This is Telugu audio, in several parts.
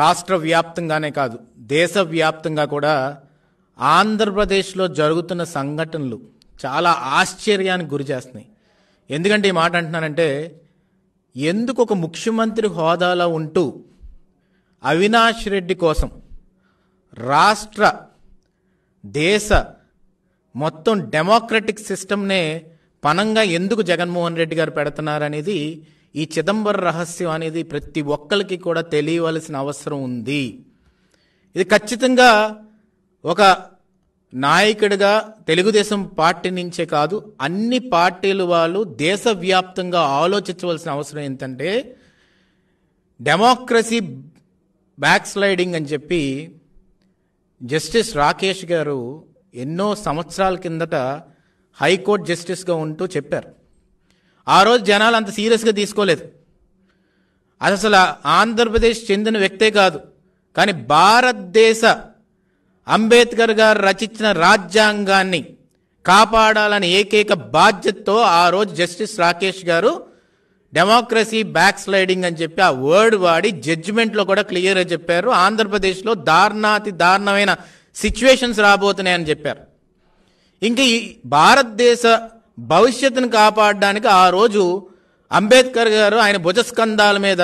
రాష్ట్ర వ్యాప్తంగానే కాదు దేశవ్యాప్తంగా కూడా ఆంధ్రప్రదేశ్లో జరుగుతున్న సంఘటనలు చాలా ఆశ్చర్యానికి గురి చేస్తున్నాయి ఎందుకంటే ఈ మాట అంటున్నానంటే ఎందుకు ఒక ముఖ్యమంత్రి హోదాలో ఉంటూ అవినాష్ రెడ్డి కోసం రాష్ట్ర దేశ మొత్తం డెమోక్రటిక్ సిస్టమ్నే పనంగా ఎందుకు జగన్మోహన్ రెడ్డి గారు పెడుతున్నారనేది ఈ చిదంబర రహస్యం అనేది ప్రతి ఒక్కరికి కూడా తెలియవలసిన అవసరం ఉంది ఇది ఖచ్చితంగా ఒక నాయకుడిగా తెలుగుదేశం పార్టీ నుంచే కాదు అన్ని పార్టీలు వాళ్ళు దేశవ్యాప్తంగా ఆలోచించవలసిన అవసరం ఏంటంటే డెమోక్రసీ బ్యాక్స్లైడింగ్ అని చెప్పి జస్టిస్ రాకేష్ గారు ఎన్నో సంవత్సరాల కిందట హైకోర్టు జస్టిస్గా ఉంటూ చెప్పారు ఆ రోజు జనాలు అంత సీరియస్గా తీసుకోలేదు అది అసలు ఆంధ్రప్రదేశ్ చెందిన వ్యక్తే కాదు కానీ భారతదేశ అంబేద్కర్ గారు రచించిన రాజ్యాంగాన్ని కాపాడాలని ఏకైక బాధ్యతతో ఆ రోజు జస్టిస్ రాకేష్ గారు డెమోక్రసీ బ్యాక్ స్లైడింగ్ అని చెప్పి ఆ వర్డ్ వాడి జడ్జిమెంట్లో కూడా క్లియర్గా చెప్పారు ఆంధ్రప్రదేశ్లో దారుణాతి దారుణమైన సిచ్యువేషన్స్ రాబోతున్నాయని చెప్పారు ఇంకా ఈ భారతదేశ భవిష్యత్తును కాపాడడానికి ఆ రోజు అంబేద్కర్ గారు ఆయన భుజస్కంధాల మీద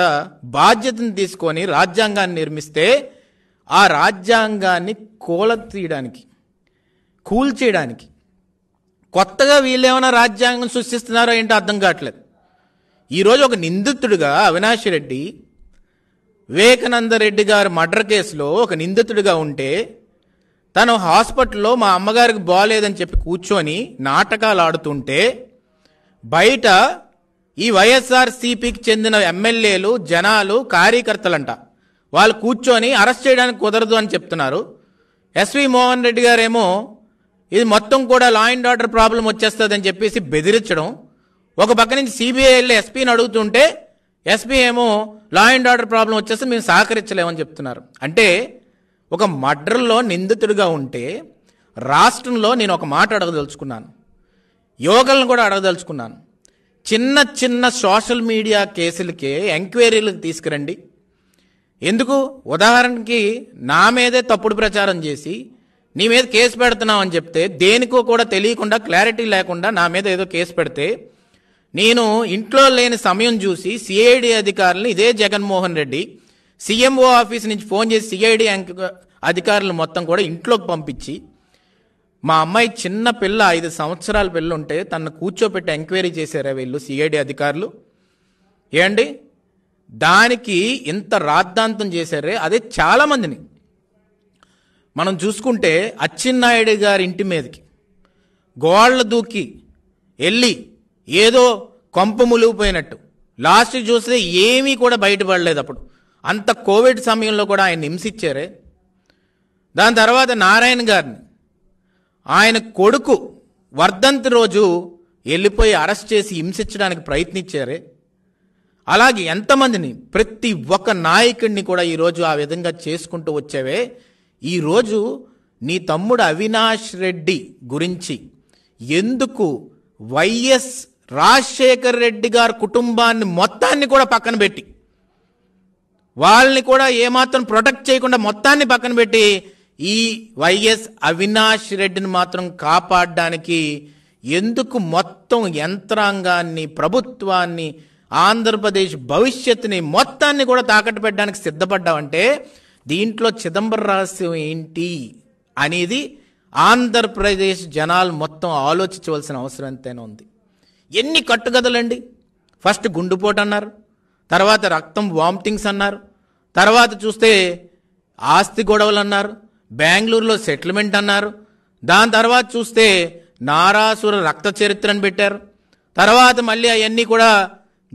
బాధ్యతను తీసుకొని రాజ్యాంగాన్ని నిర్మిస్తే ఆ రాజ్యాంగాన్ని కూల తీయడానికి కూల్చేయడానికి కొత్తగా వీళ్ళేమైనా రాజ్యాంగం సృష్టిస్తున్నారో ఏంటో అర్థం కావట్లేదు ఈరోజు ఒక నిందితుడిగా అవినాష్ రెడ్డి వివేకానంద రెడ్డి గారు మర్డర్ కేసులో ఒక నిందితుడిగా ఉంటే తను హాస్పిటల్లో మా అమ్మగారికి బాగాలేదని చెప్పి కూర్చొని నాటకాలు ఆడుతుంటే బయట ఈ వైఎస్ఆర్సీపీకి చెందిన ఎమ్మెల్యేలు జనాలు కార్యకర్తలంట వాళ్ళు కూర్చొని అరెస్ట్ చేయడానికి కుదరదు అని చెప్తున్నారు ఎస్వి మోహన్ రెడ్డి గారేమో ఇది మొత్తం కూడా లా అండ్ ఆర్డర్ ప్రాబ్లం అని చెప్పేసి బెదిరించడం ఒక పక్క నుంచి సిబిఐ వెళ్ళి ఎస్పీని అడుగుతుంటే ఎస్పీ ఏమో లా అండ్ ఆర్డర్ ప్రాబ్లం వచ్చేస్తే మేము సహకరించలేమని చెప్తున్నారు అంటే ఒక మడ్రల్లో నిందితుడిగా ఉంటే రాష్ట్రంలో నేను ఒక మాట అడగదలుచుకున్నాను యోగలను కూడా అడగదలుచుకున్నాను చిన్న చిన్న సోషల్ మీడియా కేసులకే ఎంక్వైరీలకు తీసుకురండి ఎందుకు ఉదాహరణకి నా మీదే తప్పుడు ప్రచారం చేసి నీ మీద కేసు పెడుతున్నావు అని చెప్తే దేనికో కూడా తెలియకుండా క్లారిటీ లేకుండా నా మీద ఏదో కేసు పెడితే నేను ఇంట్లో లేని సమయం చూసి సిఐడి అధికారులు ఇదే జగన్మోహన్ రెడ్డి సీఎంఓ ఆఫీస్ నుంచి ఫోన్ చేసి సిఐడి అధికారులు మొత్తం కూడా ఇంట్లోకి పంపించి మా అమ్మాయి చిన్న పిల్ల ఐదు సంవత్సరాల పిల్ల ఉంటే తను కూర్చోపెట్టి ఎంక్వైరీ చేశారా వీళ్ళు సిఐడి అధికారులు ఏమండి దానికి ఇంత రాద్ధాంతం చేశారే అదే చాలామందిని మనం చూసుకుంటే అచ్చెన్నాయుడు గారి ఇంటి మీదకి గోళ్ళ దూకి వెళ్ళి ఏదో కొంప ములిగిపోయినట్టు లాస్ట్ చూస్తే ఏమీ కూడా బయటపడలేదు అప్పుడు అంత కోవిడ్ సమయంలో కూడా ఆయన హింసిచ్చారే దాని తర్వాత నారాయణ గారిని ఆయన కొడుకు వర్ధంతి రోజు వెళ్ళిపోయి అరెస్ట్ చేసి హింసించడానికి ప్రయత్నించారే అలాగే ఎంతమందిని ప్రతి ఒక్క నాయకుడిని కూడా ఈరోజు ఆ విధంగా చేసుకుంటూ వచ్చావే ఈరోజు నీ తమ్ముడు అవినాష్ రెడ్డి గురించి ఎందుకు వైఎస్ రాజశేఖర్ రెడ్డి గారి కుటుంబాన్ని మొత్తాన్ని కూడా పక్కన పెట్టి వాళ్ళని కూడా ఏమాత్రం ప్రొటెక్ట్ చేయకుండా మొత్తాన్ని పక్కన పెట్టి ఈ వైఎస్ అవినాష్ రెడ్డిని మాత్రం కాపాడడానికి ఎందుకు మొత్తం యంత్రాంగాన్ని ప్రభుత్వాన్ని ఆంధ్రప్రదేశ్ భవిష్యత్తుని మొత్తాన్ని కూడా తాకట్టు పెట్టడానికి సిద్ధపడ్డామంటే దీంట్లో చిదంబర రహస్యం ఏంటి అనేది ఆంధ్రప్రదేశ్ జనాలు మొత్తం ఆలోచించవలసిన అవసరం ఎంతైనా ఉంది ఎన్ని కట్టుగదలండి ఫస్ట్ గుండుపోటు అన్నారు తర్వాత రక్తం వామిటింగ్స్ అన్నారు తర్వాత చూస్తే ఆస్తి గొడవలు అన్నారు బెంగళూరులో సెటిల్మెంట్ అన్నారు దాని తర్వాత చూస్తే నారాసుర రక్త చరిత్రను పెట్టారు తర్వాత మళ్ళీ అవన్నీ కూడా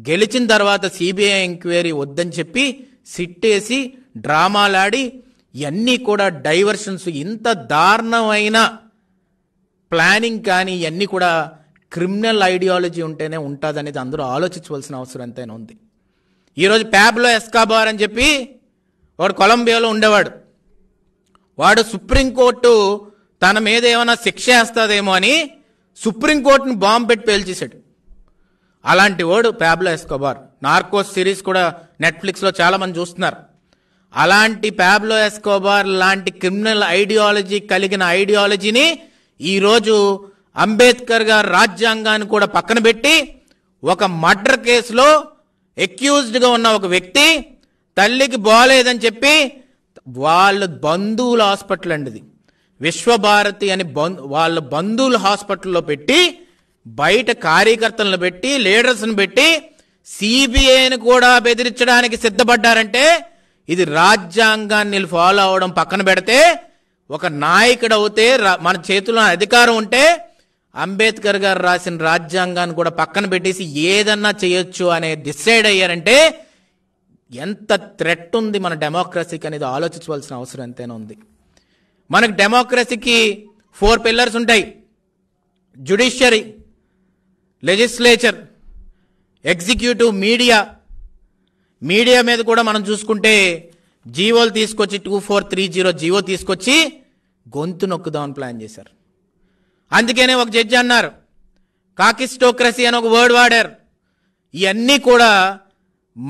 గెలిచిన తర్వాత సిబిఐ ఎంక్వైరీ వద్దని చెప్పి సిట్టేసి డ్రామాలాడి ఇవన్నీ కూడా డైవర్షన్స్ ఇంత దారుణమైన ప్లానింగ్ కానీ ఇవన్నీ కూడా క్రిమినల్ ఐడియాలజీ ఉంటేనే ఉంటుందనేది అందరూ ఆలోచించవలసిన అవసరం ఎంతైనా ఉంది ఈరోజు ప్యాబ్లో ఎస్కాబార్ అని చెప్పి వాడు కొలంబియాలో ఉండేవాడు వాడు సుప్రీంకోర్టు తన మీద ఏమైనా శిక్ష వేస్తుందేమో అని సుప్రీంకోర్టుని బాంబు పెట్టి పేల్చేశాడు అలాంటి వాడు ప్యాబ్లో ఎస్కోబార్ నార్కోస్ సిరీస్ కూడా నెట్ఫ్లిక్స్లో చాలామంది చూస్తున్నారు అలాంటి ప్యాబ్లో ఎస్కోబార్ లాంటి క్రిమినల్ ఐడియాలజీ కలిగిన ఐడియాలజీని ఈరోజు అంబేద్కర్ గారు రాజ్యాంగాన్ని కూడా పక్కన పెట్టి ఒక మర్డర్ కేసులో ఎక్యూజ్డ్గా ఉన్న ఒక వ్యక్తి తల్లికి బాగలేదని చెప్పి వాళ్ళ బంధువుల హాస్పిటల్ అండిది విశ్వభారతి అని వాళ్ళ బంధువుల హాస్పిటల్లో పెట్టి బయట కార్యకర్తలను పెట్టి లీడర్స్ను పెట్టి సిబిఐని కూడా బెదిరించడానికి సిద్ధపడ్డారంటే ఇది రాజ్యాంగాన్ని ఫాలో అవడం పక్కన పెడితే ఒక నాయకుడు అవుతే మన చేతిలో అధికారం ఉంటే అంబేద్కర్ గారు రాసిన రాజ్యాంగాన్ని కూడా పక్కన పెట్టేసి ఏదన్నా చేయొచ్చు అనే డిసైడ్ అయ్యారంటే ఎంత థ్రెట్ ఉంది మన డెమోక్రసీకి అనేది ఆలోచించవలసిన అవసరం ఎంతైనా ఉంది మనకు డెమోక్రసీకి ఫోర్ పిల్లర్స్ ఉంటాయి judiciary legislature executive media media మీద కూడా మనం చూసుకుంటే జీవోలు తీసుకొచ్చి two four three zero GO తీసుకొచ్చి గొంతు నొక్కుదామని ప్లాన్ చేశారు అందుకనే ఒక జడ్జి అన్నారు కాకిస్టోక్రసీ అని ఒక వర్డ్ వాడారు ఇవన్నీ కూడా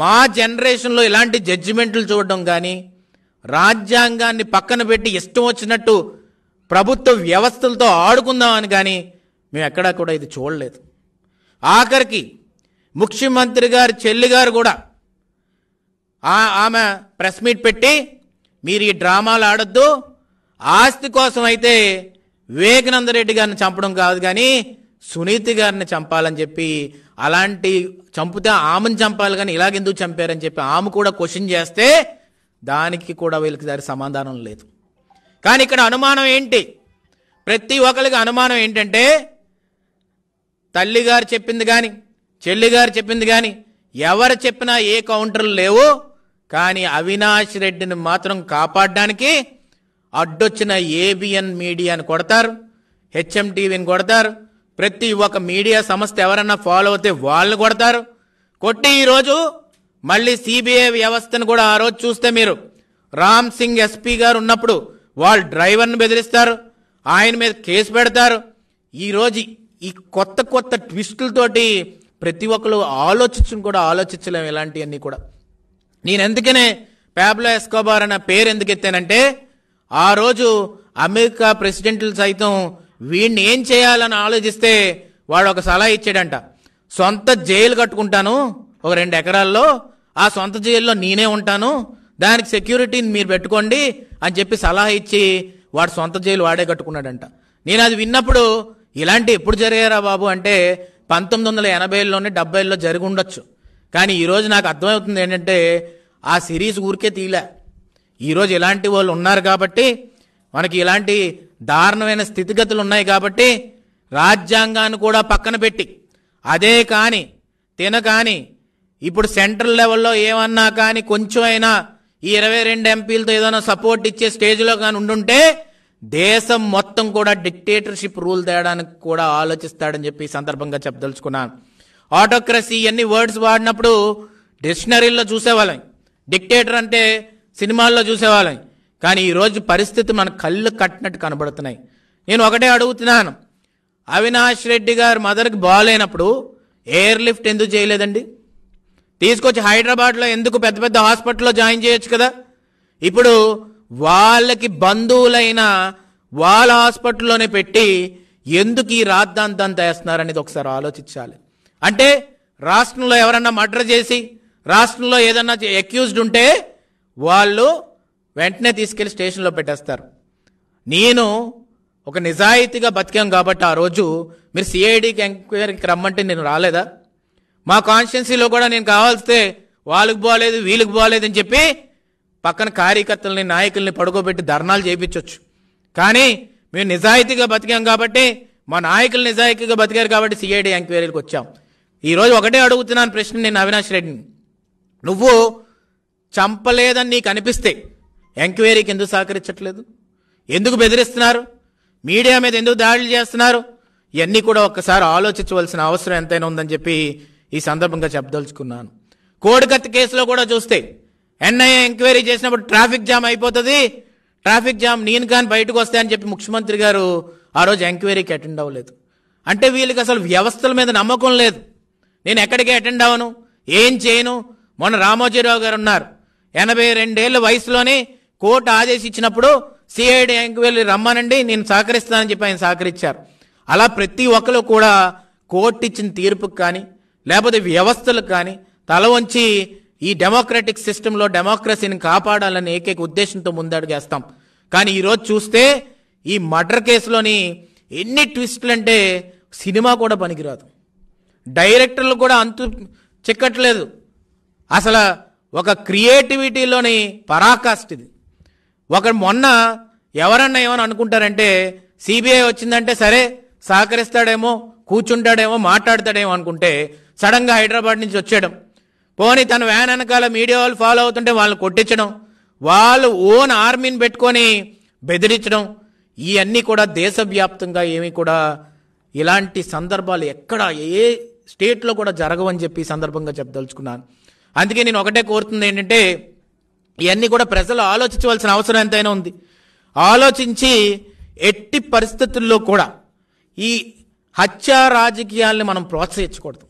మా జనరేషన్లో ఇలాంటి జడ్జిమెంట్లు చూడడం కానీ రాజ్యాంగాన్ని పక్కన పెట్టి ఇష్టం వచ్చినట్టు ప్రభుత్వ వ్యవస్థలతో ఆడుకుందామని కానీ మేము ఎక్కడా కూడా ఇది చూడలేదు ఆఖరికి ముఖ్యమంత్రి గారు చెల్లి గారు కూడా ఆమె ప్రెస్ మీట్ పెట్టి మీరు ఈ డ్రామాలు ఆడొద్దు ఆస్తి కోసం అయితే వివేకానంద రెడ్డి గారిని చంపడం కాదు కానీ సునీతి గారిని చంపాలని చెప్పి అలాంటి చంపితే ఆమెను చంపాలి కానీ ఇలాగెందుకు చంపారని చెప్పి ఆమె కూడా క్వశ్చన్ చేస్తే దానికి కూడా వీళ్ళకి దాని సమాధానం లేదు కానీ ఇక్కడ అనుమానం ఏంటి ప్రతి ఒక్కరికి అనుమానం ఏంటంటే తల్లి గారు చెప్పింది కానీ చెల్లి గారు చెప్పింది కానీ ఎవరు చెప్పినా ఏ కౌంటర్లు లేవు కానీ అవినాష్ రెడ్డిని మాత్రం కాపాడడానికి అడ్డొచ్చిన ఏబిఎన్ మీడియాని కొడతారు హెచ్ఎం టీవీని కొడతారు ప్రతి ఒక్క మీడియా సంస్థ ఎవరన్నా ఫాలో అవుతే వాళ్ళని కొడతారు కొట్టి ఈరోజు మళ్ళీ సిబిఐ వ్యవస్థను కూడా ఆ రోజు చూస్తే మీరు రామ్ సింగ్ ఎస్పీ గారు ఉన్నప్పుడు వాళ్ళు డ్రైవర్ని బెదిరిస్తారు ఆయన మీద కేసు పెడతారు ఈరోజు ఈ కొత్త కొత్త ట్విస్టులతోటి ప్రతి ఒక్కరు ఆలోచించను కూడా ఆలోచించలేము ఇలాంటివన్నీ కూడా నేను ఎందుకనే ప్యాబ్లో ఎస్కోబార్ అన్న పేరు ఎందుకు ఎత్తానంటే ఆ రోజు అమెరికా ప్రెసిడెంట్లు సైతం వీడిని ఏం చేయాలని ఆలోచిస్తే వాడు ఒక సలహా ఇచ్చాడంట సొంత జైలు కట్టుకుంటాను ఒక రెండు ఎకరాల్లో ఆ సొంత జైల్లో నేనే ఉంటాను దానికి సెక్యూరిటీని మీరు పెట్టుకోండి అని చెప్పి సలహా ఇచ్చి వాడు సొంత జైలు వాడే కట్టుకున్నాడంట నేను అది విన్నప్పుడు ఇలాంటి ఎప్పుడు జరిగారా బాబు అంటే పంతొమ్మిది వందల ఎనభైలోనే డెబ్బైలో జరిగి ఉండొచ్చు కానీ ఈరోజు నాకు అర్థమవుతుంది ఏంటంటే ఆ సిరీస్ ఊరికే తీలే ఈరోజు ఇలాంటి వాళ్ళు ఉన్నారు కాబట్టి మనకి ఇలాంటి దారుణమైన స్థితిగతులు ఉన్నాయి కాబట్టి రాజ్యాంగాన్ని కూడా పక్కన పెట్టి అదే కానీ తిన కాని ఇప్పుడు సెంట్రల్ లెవెల్లో ఏమన్నా కానీ కొంచెం అయినా ఈ ఇరవై రెండు ఎంపీలతో ఏదైనా సపోర్ట్ ఇచ్చే స్టేజ్లో కానీ ఉండుంటే దేశం మొత్తం కూడా డిక్టేటర్షిప్ రూల్ తేయడానికి కూడా ఆలోచిస్తాడని చెప్పి సందర్భంగా చెప్పదలుచుకున్నాను ఆటోక్రసీ ఇవన్నీ వర్డ్స్ వాడినప్పుడు డిక్షనరీల్లో చూసేవాళ్ళం డిక్టేటర్ అంటే సినిమాల్లో చూసేవాళ్ళం కానీ ఈరోజు పరిస్థితి మన కళ్ళు కట్టినట్టు కనబడుతున్నాయి నేను ఒకటే అడుగుతున్నాను అవినాష్ రెడ్డి గారు మదర్కి బాగాలేనప్పుడు ఎయిర్ లిఫ్ట్ ఎందుకు చేయలేదండి తీసుకొచ్చి హైదరాబాద్లో ఎందుకు పెద్ద పెద్ద హాస్పిటల్లో జాయిన్ చేయొచ్చు కదా ఇప్పుడు వాళ్ళకి బంధువులైన వాళ్ళ హాస్పిటల్లోనే పెట్టి ఎందుకు ఈ రాద్దాంతం చేస్తున్నారనేది ఒకసారి ఆలోచించాలి అంటే రాష్ట్రంలో ఎవరన్నా మర్డర్ చేసి రాష్ట్రంలో ఏదన్నా అక్యూజ్డ్ ఉంటే వాళ్ళు వెంటనే తీసుకెళ్లి స్టేషన్లో పెట్టేస్తారు నేను ఒక నిజాయితీగా బతికాం కాబట్టి ఆ రోజు మీరు సిఐడికి ఎంక్వైరీకి రమ్మంటే నేను రాలేదా మా కాన్స్టిట్యున్సీలో కూడా నేను కావాల్స్తే వాళ్ళకి బాగలేదు వీళ్ళకి బాగలేదు అని చెప్పి పక్కన కార్యకర్తలని నాయకుల్ని పడుకోబెట్టి ధర్నాలు చేయించవచ్చు కానీ మేము నిజాయితీగా బతికాం కాబట్టి మా నాయకులు నిజాయితీగా బతికారు కాబట్టి సిఐడి ఎంక్వైరీలకు వచ్చాం ఈరోజు ఒకటే అడుగుతున్నాను ప్రశ్న నేను అవినాష్ రెడ్డిని నువ్వు చంపలేదని నీకు అనిపిస్తే ఎంక్వైరీకి ఎందుకు సహకరించట్లేదు ఎందుకు బెదిరిస్తున్నారు మీడియా మీద ఎందుకు దాడులు చేస్తున్నారు ఇవన్నీ కూడా ఒక్కసారి ఆలోచించవలసిన అవసరం ఎంతైనా ఉందని చెప్పి ఈ సందర్భంగా చెప్పదలుచుకున్నాను కోడికత్తి కేసులో కూడా చూస్తే ఎన్ఐఏ ఎంక్వైరీ చేసినప్పుడు ట్రాఫిక్ జామ్ అయిపోతుంది ట్రాఫిక్ జామ్ నేను కానీ బయటకు వస్తాయని చెప్పి ముఖ్యమంత్రి గారు ఆ రోజు ఎంక్వైరీకి అటెండ్ అవ్వలేదు అంటే వీళ్ళకి అసలు వ్యవస్థల మీద నమ్మకం లేదు నేను ఎక్కడికి అటెండ్ అవ్వను ఏం చేయను మొన్న రామోజీరావు గారు ఉన్నారు ఎనభై రెండేళ్ల వయసులోనే కోర్టు ఆదేశించినప్పుడు సిఐడికి వెళ్ళి రమ్మనండి నేను సహకరిస్తానని చెప్పి ఆయన సహకరించారు అలా ప్రతి ఒక్కరు కూడా కోర్టు ఇచ్చిన తీర్పుకు కానీ లేకపోతే వ్యవస్థలకు కానీ తల వంచి ఈ డెమోక్రటిక్ సిస్టంలో డెమోక్రసీని కాపాడాలని ఏకైక ఉద్దేశంతో ముందడుగేస్తాం కానీ ఈరోజు చూస్తే ఈ మర్డర్ కేసులోని ఎన్ని ట్విస్ట్లు అంటే సినిమా కూడా పనికిరాదు డైరెక్టర్లు కూడా అంతు చిక్కట్లేదు అసలు ఒక క్రియేటివిటీలోని పరాకాష్ఠ ఇది ఒక మొన్న ఎవరన్నా ఏమని అనుకుంటారంటే సిబిఐ వచ్చిందంటే సరే సహకరిస్తాడేమో కూర్చుంటాడేమో మాట్లాడతాడేమో అనుకుంటే సడన్గా హైదరాబాద్ నుంచి వచ్చేయడం పోనీ తన వ్యాన్ వెనకాల మీడియా వాళ్ళు ఫాలో అవుతుంటే వాళ్ళని కొట్టించడం వాళ్ళు ఓన్ ఆర్మీని పెట్టుకొని బెదిరించడం ఇవన్నీ కూడా దేశవ్యాప్తంగా ఏమి కూడా ఇలాంటి సందర్భాలు ఎక్కడ ఏ స్టేట్లో కూడా జరగవని చెప్పి సందర్భంగా చెప్పదలుచుకున్నాను అందుకే నేను ఒకటే కోరుతుంది ఏంటంటే ఇవన్నీ కూడా ప్రజలు ఆలోచించవలసిన అవసరం ఎంతైనా ఉంది ఆలోచించి ఎట్టి పరిస్థితుల్లో కూడా ఈ హత్యా రాజకీయాల్ని మనం ప్రోత్సహించకూడదు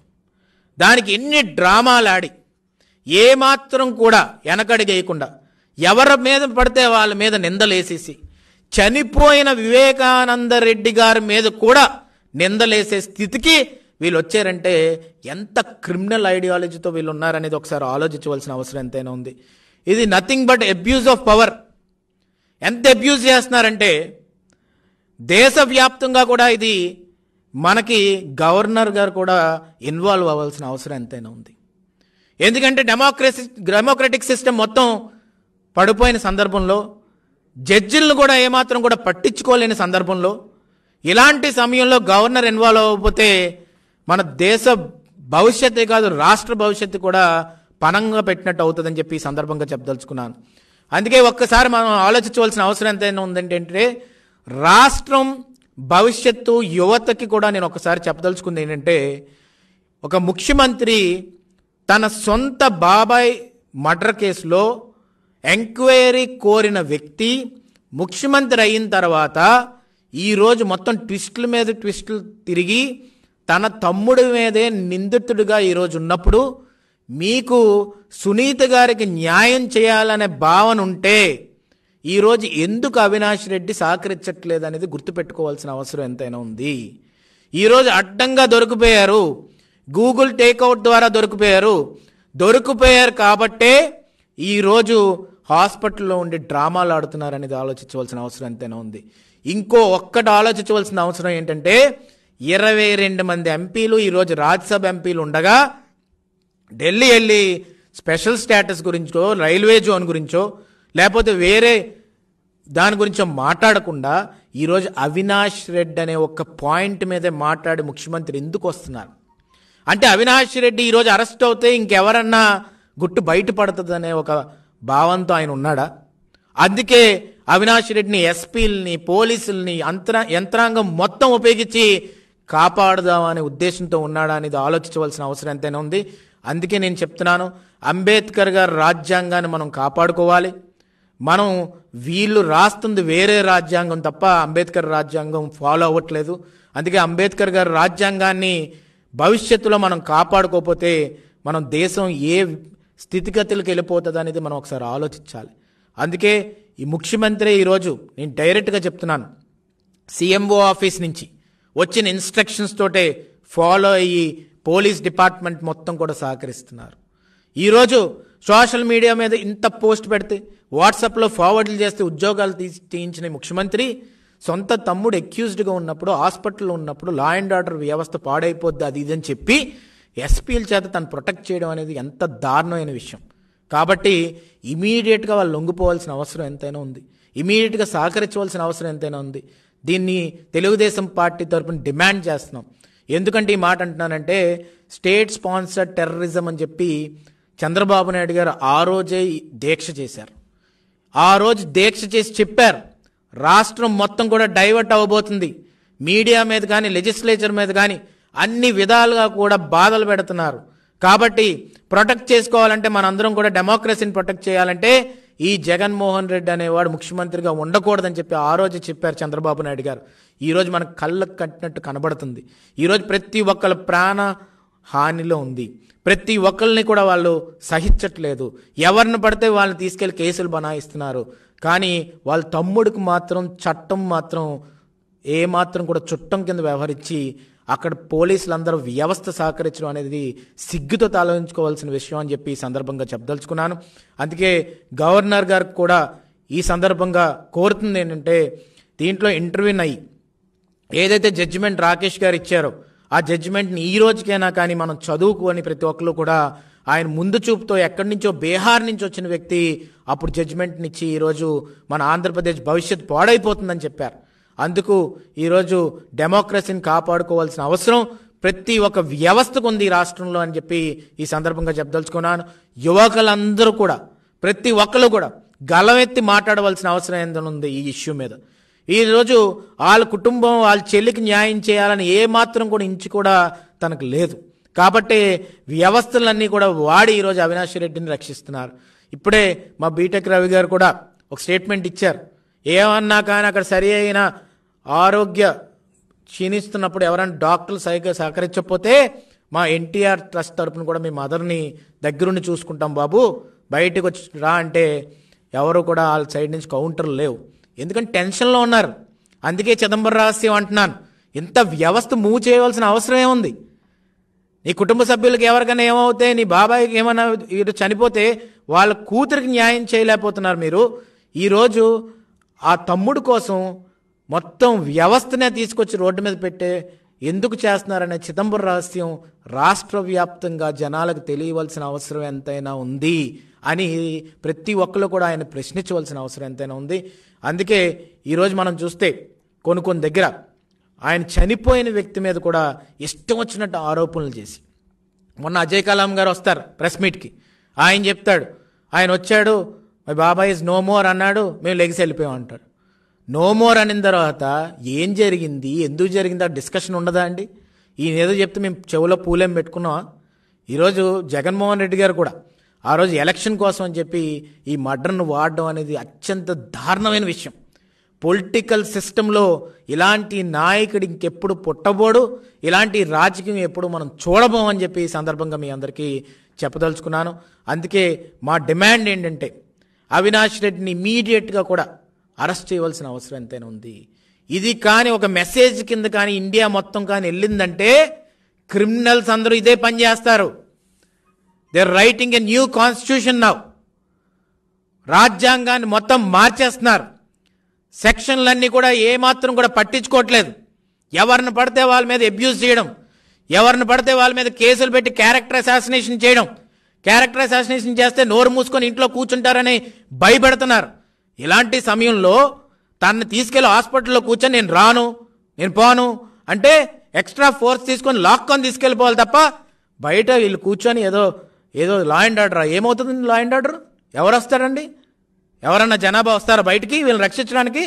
దానికి ఎన్ని డ్రామాలాడి ఏమాత్రం కూడా వెనకడిగేయకుండా ఎవరి మీద పడితే వాళ్ళ మీద నిందలేసేసి చనిపోయిన వివేకానంద రెడ్డి గారి మీద కూడా నిందలేసే స్థితికి వీళ్ళు వచ్చారంటే ఎంత క్రిమినల్ ఐడియాలజీతో వీళ్ళు ఉన్నారనేది ఒకసారి ఆలోచించవలసిన అవసరం ఎంతైనా ఉంది ఇది nothing but abuse of power ఎంత అబ్యూజ్ చేస్తున్నారంటే దేశవ్యాప్తంగా కూడా ఇది మనకి గవర్నర్ గారు కూడా ఇన్వాల్వ్ అవ్వాల్సిన అవసరం ఎంతైనా ఉంది ఎందుకంటే డెమోక్రసీ డెమోక్రటిక్ సిస్టమ్ మొత్తం పడిపోయిన సందర్భంలో జడ్జిలను కూడా ఏమాత్రం కూడా పట్టించుకోలేని సందర్భంలో ఇలాంటి సమయంలో గవర్నర్ ఇన్వాల్వ్ అవ్వకపోతే మన దేశ భవిష్యత్తే కాదు రాష్ట్ర భవిష్యత్తు కూడా పణంగా పెట్టినట్టు అవుతుందని చెప్పి ఈ సందర్భంగా చెప్పదలుచుకున్నాను అందుకే ఒక్కసారి మనం ఆలోచించవలసిన అవసరం ఎంతైనా ఉందంటే రాష్ట్రం భవిష్యత్తు యువతకి కూడా నేను ఒకసారి చెప్పదలుచుకుంది ఏంటంటే ఒక ముఖ్యమంత్రి తన సొంత బాబాయ్ మర్డర్ కేసులో ఎంక్వైరీ కోరిన వ్యక్తి ముఖ్యమంత్రి అయిన తర్వాత ఈరోజు మొత్తం ట్విస్టుల మీద ట్విస్టులు తిరిగి తన తమ్ముడి మీదే నిందితుడిగా ఈరోజు ఉన్నప్పుడు మీకు సునీత గారికి న్యాయం చేయాలనే భావన ఉంటే ఈరోజు ఎందుకు అవినాష్ రెడ్డి సహకరించట్లేదు అనేది గుర్తుపెట్టుకోవాల్సిన అవసరం ఎంతైనా ఉంది ఈరోజు అడ్డంగా దొరికిపోయారు గూగుల్ టేక్అవుట్ ద్వారా దొరికిపోయారు దొరికిపోయారు కాబట్టే ఈరోజు హాస్పిటల్లో ఉండి డ్రామాలు ఆడుతున్నారనేది ఆలోచించవలసిన అవసరం ఎంతైనా ఉంది ఇంకో ఒక్కటి ఆలోచించవలసిన అవసరం ఏంటంటే ఇరవై రెండు మంది ఎంపీలు ఈరోజు రాజ్యసభ ఎంపీలు ఉండగా ఢిల్లీ వెళ్ళి స్పెషల్ స్టేటస్ గురించో రైల్వే జోన్ గురించో లేకపోతే వేరే దాని గురించో మాట్లాడకుండా ఈరోజు అవినాష్ రెడ్డి అనే ఒక పాయింట్ మీదే మాట్లాడి ముఖ్యమంత్రి ఎందుకు వస్తున్నారు అంటే అవినాష్ రెడ్డి ఈరోజు అరెస్ట్ అవుతే ఇంకెవరన్నా గుట్టు బయటపడుతుందనే ఒక భావంతో ఆయన ఉన్నాడా అందుకే అవినాష్ రెడ్డిని ఎస్పీలని పోలీసుల్ని అంతరా యంత్రాంగం మొత్తం ఉపయోగించి కాపాడదామనే ఉద్దేశంతో ఉన్నాడా అనేది ఆలోచించవలసిన అవసరం ఎంతైనా ఉంది అందుకే నేను చెప్తున్నాను అంబేద్కర్ గారి రాజ్యాంగాన్ని మనం కాపాడుకోవాలి మనం వీళ్ళు రాస్తుంది వేరే రాజ్యాంగం తప్ప అంబేద్కర్ రాజ్యాంగం ఫాలో అవ్వట్లేదు అందుకే అంబేద్కర్ గారి రాజ్యాంగాన్ని భవిష్యత్తులో మనం కాపాడుకోకపోతే మనం దేశం ఏ స్థితిగతులకు వెళ్ళిపోతుంది అనేది మనం ఒకసారి ఆలోచించాలి అందుకే ఈ ముఖ్యమంత్రి ఈరోజు నేను డైరెక్ట్గా చెప్తున్నాను సీఎంఓ ఆఫీస్ నుంచి వచ్చిన ఇన్స్ట్రక్షన్స్ తోటే ఫాలో అయ్యి పోలీస్ డిపార్ట్మెంట్ మొత్తం కూడా సహకరిస్తున్నారు ఈరోజు సోషల్ మీడియా మీద ఇంత పోస్ట్ పెడితే వాట్సాప్లో ఫార్వర్డ్లు చేస్తే ఉద్యోగాలు తీసి తీయించిన ముఖ్యమంత్రి సొంత తమ్ముడు ఎక్యూజ్డ్గా ఉన్నప్పుడు హాస్పిటల్లో ఉన్నప్పుడు లా అండ్ ఆర్డర్ వ్యవస్థ పాడైపోద్ది అది ఇదని చెప్పి ఎస్పీల చేత తను ప్రొటెక్ట్ చేయడం అనేది ఎంత దారుణమైన విషయం కాబట్టి ఇమీడియట్గా వాళ్ళు లొంగిపోవాల్సిన అవసరం ఎంతైనా ఉంది ఇమీడియట్గా సహకరించవలసిన అవసరం ఎంతైనా ఉంది దీన్ని తెలుగుదేశం పార్టీ తరఫున డిమాండ్ చేస్తున్నాం ఎందుకంటే ఈ మాట అంటున్నానంటే స్టేట్ స్పాన్సర్ టెర్రరిజం అని చెప్పి చంద్రబాబు నాయుడు గారు ఆ రోజే దీక్ష చేశారు ఆ రోజు దీక్ష చేసి చెప్పారు రాష్ట్రం మొత్తం కూడా డైవర్ట్ అవ్వబోతుంది మీడియా మీద కానీ లెజిస్లేచర్ మీద కానీ అన్ని విధాలుగా కూడా బాధలు పెడుతున్నారు కాబట్టి ప్రొటెక్ట్ చేసుకోవాలంటే మనందరం కూడా డెమోక్రసీని ప్రొటెక్ట్ చేయాలంటే ఈ జగన్మోహన్ రెడ్డి అనేవాడు ముఖ్యమంత్రిగా ఉండకూడదని చెప్పి ఆ రోజు చెప్పారు చంద్రబాబు నాయుడు గారు ఈరోజు మనకు కళ్ళకు కట్టినట్టు కనబడుతుంది ఈరోజు ప్రతి ఒక్కళ్ళ ప్రాణ హానిలో ఉంది ప్రతి ఒక్కరిని కూడా వాళ్ళు సహించట్లేదు ఎవరిని పడితే వాళ్ళని తీసుకెళ్లి కేసులు బనాయిస్తున్నారు కానీ వాళ్ళ తమ్ముడికి మాత్రం చట్టం మాత్రం ఏమాత్రం కూడా చుట్టం కింద వ్యవహరించి అక్కడ పోలీసులందరూ వ్యవస్థ సహకరించడం అనేది సిగ్గుతో తలంచుకోవాల్సిన విషయం అని చెప్పి ఈ సందర్భంగా చెప్పదలుచుకున్నాను అందుకే గవర్నర్ గారికి కూడా ఈ సందర్భంగా కోరుతుంది ఏంటంటే దీంట్లో ఇంటర్వ్యూ అయ్యి ఏదైతే జడ్జిమెంట్ రాకేష్ గారు ఇచ్చారో ఆ జడ్జిమెంట్ని ఈ రోజుకైనా కానీ మనం చదువుకోని ప్రతి ఒక్కరు కూడా ఆయన ముందు చూపుతో ఎక్కడి నుంచో బీహార్ నుంచి వచ్చిన వ్యక్తి అప్పుడు జడ్జిమెంట్నిచ్చి ఈరోజు మన ఆంధ్రప్రదేశ్ భవిష్యత్ పాడైపోతుందని చెప్పారు అందుకు ఈరోజు డెమోక్రసీని కాపాడుకోవాల్సిన అవసరం ప్రతి ఒక్క వ్యవస్థకు ఉంది రాష్ట్రంలో అని చెప్పి ఈ సందర్భంగా చెప్పదలుచుకున్నాను యువకులందరూ కూడా ప్రతి ఒక్కరు కూడా గలమెత్తి మాట్లాడవలసిన అవసరం ఉంది ఈ ఇష్యూ మీద ఈరోజు వాళ్ళ కుటుంబం వాళ్ళ చెల్లికి న్యాయం చేయాలని ఏ మాత్రం కూడా ఇంచు కూడా తనకు లేదు కాబట్టి వ్యవస్థలన్నీ కూడా వాడి ఈరోజు అవినాష్ రెడ్డిని రక్షిస్తున్నారు ఇప్పుడే మా బీటెక్ రవి గారు కూడా ఒక స్టేట్మెంట్ ఇచ్చారు ఏమన్నా కానీ అక్కడ సరి అయిన ఆరోగ్య క్షీణిస్తున్నప్పుడు ఎవరైనా డాక్టర్లు సరిగ్గా సహకరించకపోతే మా ఎన్టీఆర్ ట్రస్ట్ తరపున కూడా మీ మదర్ని దగ్గరుండి చూసుకుంటాం బాబు బయటకు వచ్చి రా అంటే ఎవరు కూడా వాళ్ళ సైడ్ నుంచి కౌంటర్లు లేవు ఎందుకంటే టెన్షన్లో ఉన్నారు అందుకే చిదంబరం రహస్యం అంటున్నాను ఇంత వ్యవస్థ మూవ్ చేయవలసిన అవసరం ఏముంది నీ కుటుంబ సభ్యులకి ఎవరికైనా ఏమవుతే నీ బాబాయ్కి ఏమైనా వీరు చనిపోతే వాళ్ళ కూతురికి న్యాయం చేయలేకపోతున్నారు మీరు ఈరోజు ఆ తమ్ముడు కోసం మొత్తం వ్యవస్థనే తీసుకొచ్చి రోడ్డు మీద పెట్టే ఎందుకు చేస్తున్నారనే చిదంబరం రహస్యం రాష్ట్ర వ్యాప్తంగా జనాలకు తెలియవలసిన అవసరం ఎంతైనా ఉంది అని ప్రతి ఒక్కరు కూడా ఆయన ప్రశ్నించవలసిన అవసరం ఎంతైనా ఉంది అందుకే ఈరోజు మనం చూస్తే కొన్ని కొన్ని దగ్గర ఆయన చనిపోయిన వ్యక్తి మీద కూడా ఇష్టం వచ్చినట్టు ఆరోపణలు చేసి మొన్న అజయ్ కలాం గారు వస్తారు ప్రెస్ మీట్కి ఆయన చెప్తాడు ఆయన వచ్చాడు మై బాబాయ్ ఇస్ నో మోర్ అన్నాడు మేము లెగిసి వెళ్ళిపోయాం అంటాడు నో మోర్ అనిన తర్వాత ఏం జరిగింది ఎందుకు జరిగింది ఆ డిస్కషన్ ఉండదా అండి ఈయన ఏదో చెప్తే మేము చెవులో పూలేం పెట్టుకున్నాం ఈరోజు జగన్మోహన్ రెడ్డి గారు కూడా ఆ రోజు ఎలక్షన్ కోసం అని చెప్పి ఈ మర్డర్ను వాడడం అనేది అత్యంత దారుణమైన విషయం పొలిటికల్ సిస్టంలో ఇలాంటి నాయకుడు ఇంకెప్పుడు పుట్టబోడు ఇలాంటి రాజకీయం ఎప్పుడు మనం చూడబోమని చెప్పి ఈ సందర్భంగా మీ అందరికీ చెప్పదలుచుకున్నాను అందుకే మా డిమాండ్ ఏంటంటే అవినాష్ రెడ్డిని ఇమీడియట్గా కూడా అరెస్ట్ చేయవలసిన అవసరం ఎంతైనా ఉంది ఇది కానీ ఒక మెసేజ్ కింద కానీ ఇండియా మొత్తం కానీ వెళ్ళిందంటే క్రిమినల్స్ అందరూ ఇదే పని చేస్తారు they are writing a new constitution now రాజ్యాంగాన్ని మొత్తం మార్చేస్తున్నారు సెక్షన్లన్నీ కూడా ఏమాత్రం కూడా పట్టించుకోవట్లేదు ఎవరిని పడితే వాళ్ళ మీద అబ్యూస్ చేయడం ఎవరిని పడితే వాళ్ళ మీద కేసులు పెట్టి క్యారెక్టర్ అసాసినేషన్ చేయడం క్యారెక్టర్ అసాసినేషన్ చేస్తే నోరు మూసుకొని ఇంట్లో కూర్చుంటారని భయపెడుతున్నారు ఇలాంటి సమయంలో తనని తీసుకెళ్లి హాస్పిటల్లో కూర్చొని నేను రాను నేను పోను అంటే ఎక్స్ట్రా ఫోర్స్ తీసుకొని లాక్కొని తీసుకెళ్ళిపోవాలి తప్ప బయట వీళ్ళు కూర్చొని ఏదో ఏదో లా అండ్ ఆర్డర్ ఏమవుతుంది లా అండ్ ఆర్డర్ ఎవరు వస్తారండి ఎవరన్నా జనాభా వస్తారా బయటికి వీళ్ళని రక్షించడానికి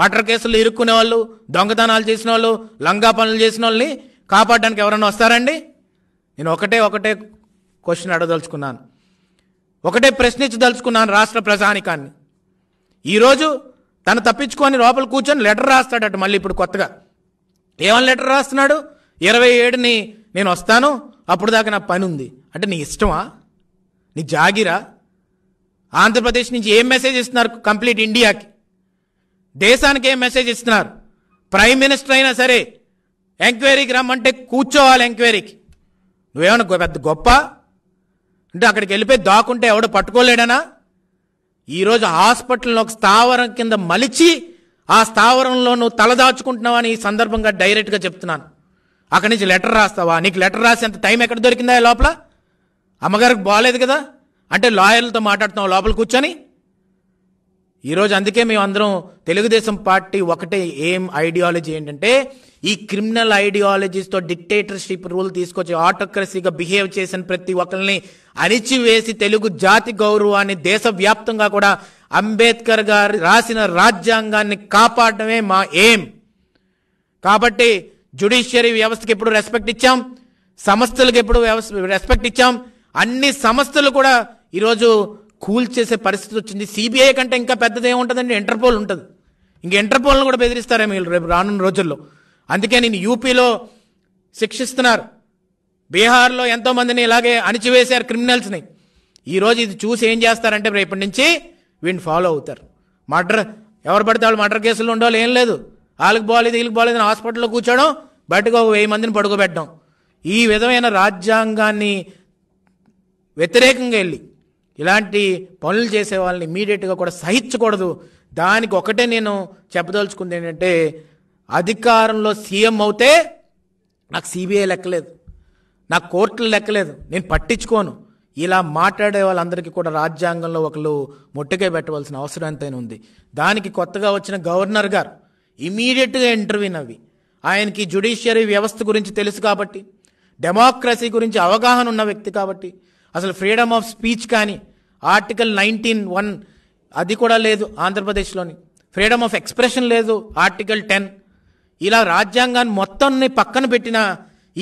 మటర్ కేసులు ఇరుక్కునే వాళ్ళు దొంగతనాలు చేసిన వాళ్ళు లంగా పనులు చేసిన వాళ్ళని కాపాడడానికి ఎవరన్నా వస్తారండి నేను ఒకటే ఒకటే క్వశ్చన్ అడదలుచుకున్నాను ఒకటే ప్రశ్నించదలుచుకున్నాను రాష్ట్ర ప్రజానికాన్ని ఈరోజు తను తప్పించుకొని లోపల కూర్చొని లెటర్ రాస్తాడట మళ్ళీ ఇప్పుడు కొత్తగా ఏమని లెటర్ రాస్తున్నాడు ఇరవై ఏడుని నేను వస్తాను అప్పుడు దాకా నా పని ఉంది అంటే నీ ఇష్టమా నీ జాగిరా ఆంధ్రప్రదేశ్ నుంచి ఏం మెసేజ్ ఇస్తున్నారు కంప్లీట్ ఇండియాకి దేశానికి ఏం మెసేజ్ ఇస్తున్నారు ప్రైమ్ మినిస్టర్ అయినా సరే ఎంక్వైరీకి రమ్మంటే కూర్చోవాలి ఎంక్వైరీకి నువ్వేమన్నా పెద్ద గొప్ప అంటే అక్కడికి వెళ్ళిపోయి దాక్కుంటే ఎవడు పట్టుకోలేడనా ఈరోజు హాస్పిటల్లో ఒక స్థావరం కింద మలిచి ఆ స్థావరంలో నువ్వు అని ఈ సందర్భంగా డైరెక్ట్గా చెప్తున్నాను అక్కడి నుంచి లెటర్ రాస్తావా నీకు లెటర్ రాసేంత టైం ఎక్కడ దొరికిందా లోపల అమ్మగారికి బాగాలేదు కదా అంటే లాయర్లతో మాట్లాడుతున్నావు లోపల కూర్చొని ఈరోజు అందుకే మేమందరం తెలుగుదేశం పార్టీ ఒకటే ఏం ఐడియాలజీ ఏంటంటే ఈ క్రిమినల్ ఐడియాలజీస్తో డిక్టేటర్షిప్ రూల్ తీసుకొచ్చి ఆటోక్రసీగా బిహేవ్ చేసిన ప్రతి ఒక్కరిని అణిచివేసి తెలుగు జాతి గౌరవాన్ని దేశవ్యాప్తంగా కూడా అంబేద్కర్ గారు రాసిన రాజ్యాంగాన్ని కాపాడమే మా ఏం కాబట్టి జుడిషియరీ వ్యవస్థకి ఎప్పుడు రెస్పెక్ట్ ఇచ్చాం సంస్థలకు ఎప్పుడు రెస్పెక్ట్ ఇచ్చాం అన్ని సంస్థలు కూడా ఈరోజు కూల్ చేసే పరిస్థితి వచ్చింది సిబిఐ కంటే ఇంకా పెద్దది ఏముంటుందండి ఇంటర్పోల్ ఉంటుంది ఇంక ఇంటర్పోల్ను కూడా బెదిరిస్తారే మీరు రేపు రానున్న రోజుల్లో అందుకే నేను యూపీలో శిక్షిస్తున్నారు బీహార్లో ఎంతోమందిని ఇలాగే అణిచివేశారు క్రిమినల్స్ని ఈరోజు ఇది చూసి ఏం చేస్తారంటే రేపటి నుంచి వీడిని ఫాలో అవుతారు మర్డర్ ఎవరు పడితే వాళ్ళు మర్డర్ కేసులు ఉండవాలి ఏం లేదు వాళ్ళకి బాగాలేదు వీళ్ళకి బాగాలేదు హాస్పిటల్లో కూర్చోడం బయటకు ఒక వెయ్యి మందిని పడుకోబెట్టడం ఈ విధమైన రాజ్యాంగాన్ని వ్యతిరేకంగా వెళ్ళి ఇలాంటి పనులు చేసే వాళ్ళని ఇమీడియట్గా కూడా సహించకూడదు దానికి ఒకటే నేను చెప్పదలుచుకుంది ఏంటంటే అధికారంలో సీఎం అవుతే నాకు సిబిఐ లెక్కలేదు నాకు కోర్టులు లెక్కలేదు నేను పట్టించుకోను ఇలా మాట్లాడే వాళ్ళందరికీ కూడా రాజ్యాంగంలో ఒకళ్ళు మొట్టకై పెట్టవలసిన అవసరం ఎంతైనా ఉంది దానికి కొత్తగా వచ్చిన గవర్నర్ గారు ఇమీడియట్గా ఇంటర్వ్యూన్ అవి ఆయనకి జుడిషియరీ వ్యవస్థ గురించి తెలుసు కాబట్టి డెమోక్రసీ గురించి అవగాహన ఉన్న వ్యక్తి కాబట్టి అసలు ఫ్రీడమ్ ఆఫ్ స్పీచ్ కానీ ఆర్టికల్ నైన్టీన్ వన్ అది కూడా లేదు ఆంధ్రప్రదేశ్లోని ఫ్రీడమ్ ఆఫ్ ఎక్స్ప్రెషన్ లేదు ఆర్టికల్ టెన్ ఇలా రాజ్యాంగాన్ని మొత్తాన్ని పక్కన పెట్టిన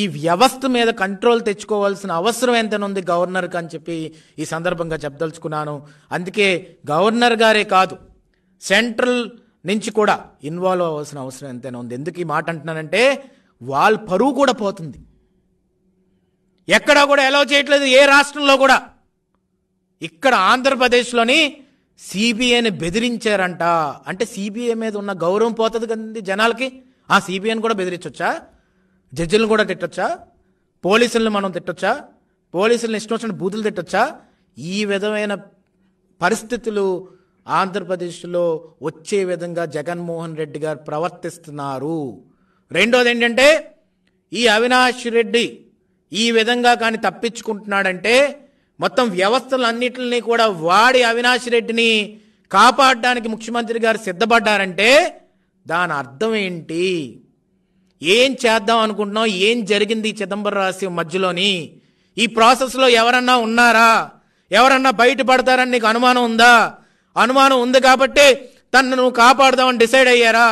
ఈ వ్యవస్థ మీద కంట్రోల్ తెచ్చుకోవాల్సిన అవసరం ఎంతనుంది గవర్నర్కి అని చెప్పి ఈ సందర్భంగా చెప్పదలుచుకున్నాను అందుకే గవర్నర్ గారే కాదు సెంట్రల్ నుంచి కూడా ఇన్వాల్వ్ అవ్వాల్సిన అవసరం ఎంతైనా ఉంది ఎందుకు ఈ మాట అంటున్నానంటే వాళ్ళ పరువు కూడా పోతుంది ఎక్కడా కూడా ఎలా చేయట్లేదు ఏ రాష్ట్రంలో కూడా ఇక్కడ ఆంధ్రప్రదేశ్లోని సిబిఐని బెదిరించారంట అంటే సిబిఐ మీద ఉన్న గౌరవం పోతుంది కదండి జనాలకి ఆ సిబిఐని కూడా బెదిరించొచ్చా జడ్జిలను కూడా తిట్టొచ్చా పోలీసులను మనం తిట్టొచ్చా పోలీసులను ఇష్టం వచ్చిన బూతులు తిట్టొచ్చా ఈ విధమైన పరిస్థితులు ఆంధ్రప్రదేశ్లో వచ్చే విధంగా జగన్మోహన్ రెడ్డి గారు ప్రవర్తిస్తున్నారు రెండోది ఏంటంటే ఈ అవినాష్ రెడ్డి ఈ విధంగా కానీ తప్పించుకుంటున్నాడంటే మొత్తం వ్యవస్థలన్నింటినీ కూడా వాడి అవినాష్ రెడ్డిని కాపాడడానికి ముఖ్యమంత్రి గారు సిద్ధపడ్డారంటే దాని అర్థం ఏంటి ఏం చేద్దాం అనుకుంటున్నాం ఏం జరిగింది చిదంబరం రాసి మధ్యలోని ఈ ప్రాసెస్లో ఎవరన్నా ఉన్నారా ఎవరన్నా బయటపడతారని నీకు అనుమానం ఉందా అనుమానం ఉంది కాబట్టి తనను నువ్వు కాపాడదామని డిసైడ్ అయ్యారా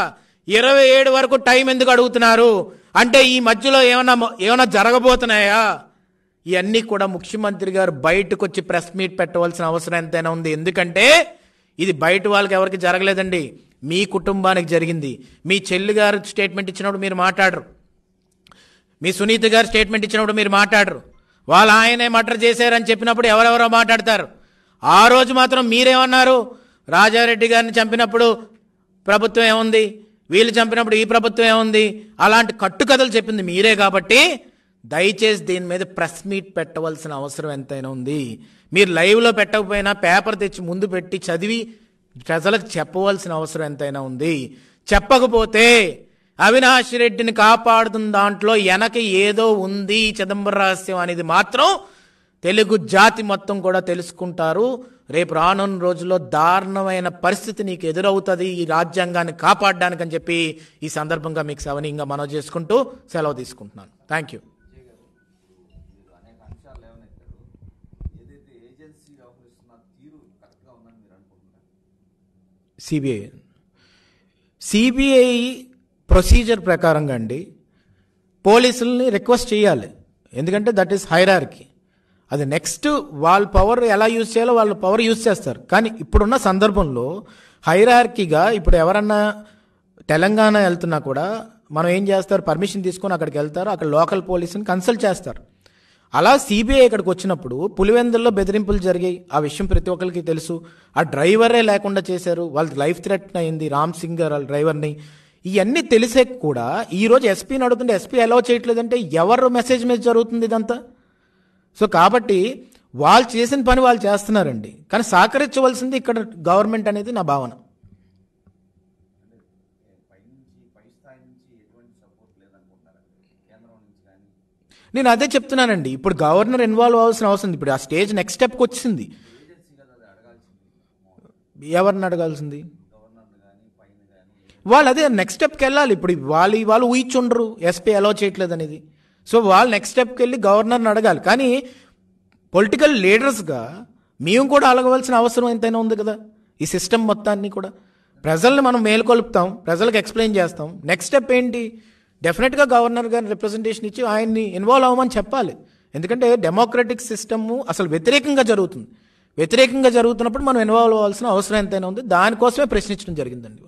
ఇరవై ఏడు వరకు టైం ఎందుకు అడుగుతున్నారు అంటే ఈ మధ్యలో ఏమైనా ఏమైనా జరగబోతున్నాయా ఇవన్నీ కూడా ముఖ్యమంత్రి గారు బయటకు వచ్చి ప్రెస్ మీట్ పెట్టవలసిన అవసరం ఎంతైనా ఉంది ఎందుకంటే ఇది బయట వాళ్ళకి ఎవరికి జరగలేదండి మీ కుటుంబానికి జరిగింది మీ చెల్లి గారు స్టేట్మెంట్ ఇచ్చినప్పుడు మీరు మాట్లాడరు మీ సునీత గారు స్టేట్మెంట్ ఇచ్చినప్పుడు మీరు మాట్లాడరు వాళ్ళు ఆయనే మటర్ చేశారని చెప్పినప్పుడు ఎవరెవరో మాట్లాడతారు ఆ రోజు మాత్రం మీరేమన్నారు రాజారెడ్డి గారిని చంపినప్పుడు ప్రభుత్వం ఏముంది వీళ్ళు చంపినప్పుడు ఈ ప్రభుత్వం ఏముంది అలాంటి కట్టుకథలు చెప్పింది మీరే కాబట్టి దయచేసి దీని మీద ప్రెస్ మీట్ పెట్టవలసిన అవసరం ఎంతైనా ఉంది మీరు లైవ్లో పెట్టకపోయినా పేపర్ తెచ్చి ముందు పెట్టి చదివి ప్రజలకు చెప్పవలసిన అవసరం ఎంతైనా ఉంది చెప్పకపోతే అవినాష్ రెడ్డిని కాపాడుతున్న దాంట్లో వెనక ఏదో ఉంది చిదంబరం రహస్యం అనేది మాత్రం తెలుగు జాతి మొత్తం కూడా తెలుసుకుంటారు రేపు రానున్న రోజుల్లో దారుణమైన పరిస్థితి నీకు ఎదురవుతుంది ఈ రాజ్యాంగాన్ని కాపాడడానికి అని చెప్పి ఈ సందర్భంగా మీకు సవనీయంగా మనవి చేసుకుంటూ సెలవు తీసుకుంటున్నాను thank you CBI CBI procedure ప్రకారంగా అండి పోలీసుల్ని రిక్వెస్ట్ చేయాలి ఎందుకంటే దట్ ఈస్ హైరార్కి అది నెక్స్ట్ వాళ్ళ పవర్ ఎలా యూజ్ చేయాలో వాళ్ళ పవర్ యూజ్ చేస్తారు కానీ ఇప్పుడున్న సందర్భంలో హైరార్కీగా ఇప్పుడు ఎవరన్నా తెలంగాణ వెళ్తున్నా కూడా మనం ఏం చేస్తారు పర్మిషన్ తీసుకొని అక్కడికి వెళ్తారు అక్కడ లోకల్ పోలీసుని కన్సల్ట్ చేస్తారు అలా సిబిఐ ఇక్కడికి వచ్చినప్పుడు పులివెందుల్లో బెదిరింపులు జరిగాయి ఆ విషయం ప్రతి ఒక్కరికి తెలుసు ఆ డ్రైవరే లేకుండా చేశారు వాళ్ళ లైఫ్ థ్రెట్ అయింది రామ్ సింగ్ వాళ్ళ డ్రైవర్ని ఇవన్నీ తెలిసే కూడా ఈరోజు ఎస్పీని అడుగుతుంటే ఎస్పీ అలౌ చేయట్లేదంటే ఎవరు మెసేజ్ మీద జరుగుతుంది ఇదంతా సో కాబట్టి వాళ్ళు చేసిన పని వాళ్ళు చేస్తున్నారండి కానీ సహకరించవలసింది ఇక్కడ గవర్నమెంట్ అనేది నా భావన నేను అదే చెప్తున్నానండి ఇప్పుడు గవర్నర్ ఇన్వాల్వ్ అవ్వాల్సిన అవసరం ఇప్పుడు ఆ స్టేజ్ నెక్స్ట్ స్టెప్కి వచ్చింది ఎవరిని అడగాల్సింది వాళ్ళు అదే నెక్స్ట్ స్టెప్కి వెళ్ళాలి ఇప్పుడు వాళ్ళు వాళ్ళు ఊహించుండరు ఎస్పీ అలో చేయట్లేదు అనేది సో వాళ్ళు నెక్స్ట్ స్టెప్కి వెళ్ళి గవర్నర్ని అడగాలి కానీ పొలిటికల్ లీడర్స్గా మేము కూడా అలగవలసిన అవసరం ఎంతైనా ఉంది కదా ఈ సిస్టమ్ మొత్తాన్ని కూడా ప్రజల్ని మనం మేలుకొలుపుతాం ప్రజలకు ఎక్స్ప్లెయిన్ చేస్తాం నెక్స్ట్ స్టెప్ ఏంటి డెఫినెట్గా గవర్నర్ గారిని రిప్రజెంటేషన్ ఇచ్చి ఆయన్ని ఇన్వాల్వ్ అవ్వమని చెప్పాలి ఎందుకంటే డెమోక్రటిక్ సిస్టము అసలు వ్యతిరేకంగా జరుగుతుంది వ్యతిరేకంగా జరుగుతున్నప్పుడు మనం ఇన్వాల్వ్ అవ్వాల్సిన అవసరం ఎంతైనా ఉంది దానికోసమే ప్రశ్నించడం జరిగిందండి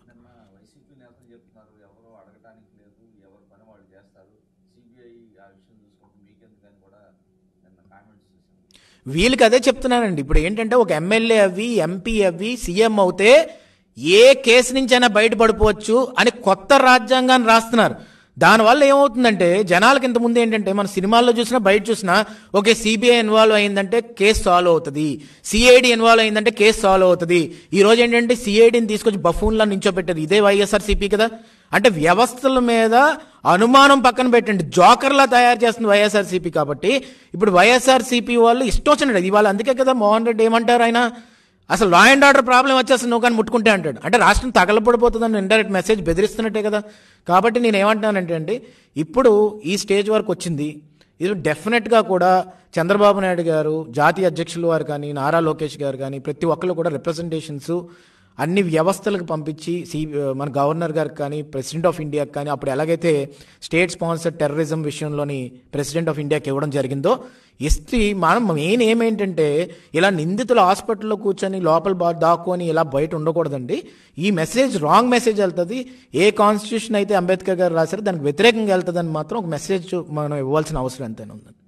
వీళ్ళకి అదే చెప్తున్నానండి ఇప్పుడు ఏంటంటే ఒక ఎమ్మెల్యే అవి ఎంపీ అవి సీఎం అవుతే ఏ కేసు నుంచైనా బయటపడిపోవచ్చు అని కొత్త రాజ్యాంగాన్ని రాస్తున్నారు దానివల్ల ఏమవుతుందంటే జనాలకు ఇంతకుముందు ఏంటంటే మన సినిమాల్లో చూసినా బయట చూసినా ఓకే సిబిఐ ఇన్వాల్వ్ అయిందంటే కేసు సాల్వ్ అవుతుంది సిఐడి ఇన్వాల్వ్ అయిందంటే కేసు సాల్వ్ అవుతుంది ఈ రోజు ఏంటంటే సిఐడిని తీసుకొచ్చి బఫూన్లా నించోబెట్టారు ఇదే వైఎస్ఆర్సీపీ కదా అంటే వ్యవస్థల మీద అనుమానం పక్కన పెట్టండి జోకర్లా తయారు చేస్తుంది వైఎస్ఆర్సీపీ కాబట్టి ఇప్పుడు వైఎస్ఆర్సీపీ వాళ్ళు ఇష్టం వచ్చినట్టు ఇవాళ అందుకే కదా మోహన్ రెడ్డి ఏమంటారు ఆయన అసలు లా అండ్ ఆర్డర్ ప్రాబ్లం వచ్చేస్తుంది నువ్వు కానీ ముట్టుకుంటే అంటాడు అంటే రాష్ట్రం తగలబడిపోతుందని ఇండైరెక్ట్ మెసేజ్ బెదిరిస్తున్నట్టే కదా కాబట్టి నేను ఏమంటున్నాను అండి ఇప్పుడు ఈ స్టేజ్ వరకు వచ్చింది ఇది డెఫినెట్గా కూడా చంద్రబాబు నాయుడు గారు జాతీయ అధ్యక్షులు వారు కానీ నారా లోకేష్ గారు కానీ ప్రతి ఒక్కరు కూడా రిప్రజెంటేషన్స్ అన్ని వ్యవస్థలకు పంపించి సి మన గవర్నర్ గారికి కానీ ప్రెసిడెంట్ ఆఫ్ ఇండియాకి కానీ అప్పుడు ఎలాగైతే స్టేట్ స్పాన్సర్ టెర్రరిజం విషయంలోని ప్రెసిడెంట్ ఆఫ్ ఇండియాకి ఇవ్వడం జరిగిందో హిస్టరీ మనం మెయిన్ ఏమేంటంటే ఇలా నిందితులు హాస్పిటల్లో కూర్చొని లోపల దాక్కుని ఇలా బయట ఉండకూడదండి ఈ మెసేజ్ రాంగ్ మెసేజ్ వెళ్తుంది ఏ కాన్స్టిట్యూషన్ అయితే అంబేద్కర్ గారు రాశారో దానికి వ్యతిరేకంగా వెళ్తుందని మాత్రం ఒక మెసేజ్ మనం ఇవ్వాల్సిన అవసరం ఎంతైనా ఉందండి